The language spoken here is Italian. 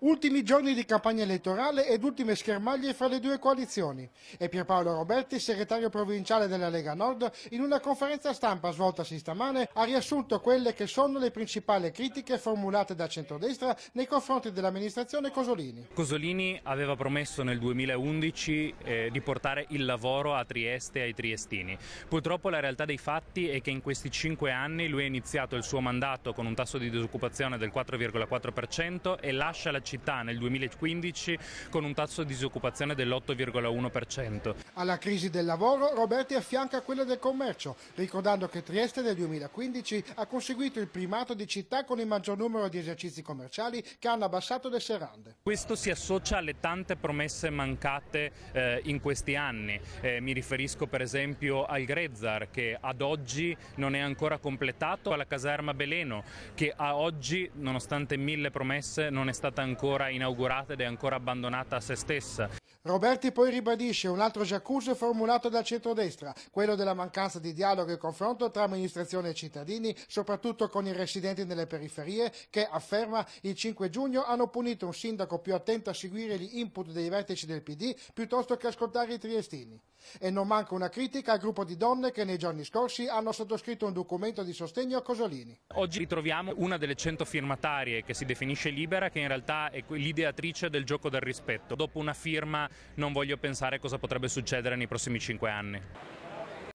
Ultimi giorni di campagna elettorale ed ultime schermaglie fra le due coalizioni. E Pierpaolo Roberti, segretario provinciale della Lega Nord, in una conferenza stampa svoltasi stamane ha riassunto quelle che sono le principali critiche formulate da centrodestra nei confronti dell'amministrazione Cosolini. Cosolini aveva promesso nel 2011 eh, di portare il lavoro a Trieste e ai triestini. Purtroppo la realtà dei fatti è che in questi cinque anni lui ha iniziato il suo mandato con un tasso di disoccupazione del 4,4% e lascia la città nel 2015 con un tasso di disoccupazione dell'8,1%. Alla crisi del lavoro Roberti affianca quella del commercio, ricordando che Trieste nel 2015 ha conseguito il primato di città con il maggior numero di esercizi commerciali che hanno abbassato le serande. Questo si associa alle tante promesse mancate eh, in questi anni. Eh, mi riferisco per esempio al Grezzar che ad oggi non è ancora completato, alla caserma Beleno che a oggi, nonostante mille promesse, non è stata ancora ancora inaugurata ed è ancora abbandonata a se stessa. Roberti poi ribadisce un altro jacuzzi formulato dal centrodestra, quello della mancanza di dialogo e confronto tra amministrazione e cittadini, soprattutto con i residenti nelle periferie, che afferma il 5 giugno hanno punito un sindaco più attento a seguire gli input dei vertici del PD piuttosto che ascoltare i triestini. E non manca una critica al gruppo di donne che nei giorni scorsi hanno sottoscritto un documento di sostegno a Cosolini. Oggi ritroviamo una delle 100 firmatarie che si definisce libera, che in realtà Sara l'ideatrice del gioco del rispetto. Dopo una firma non voglio pensare cosa potrebbe succedere nei prossimi cinque anni.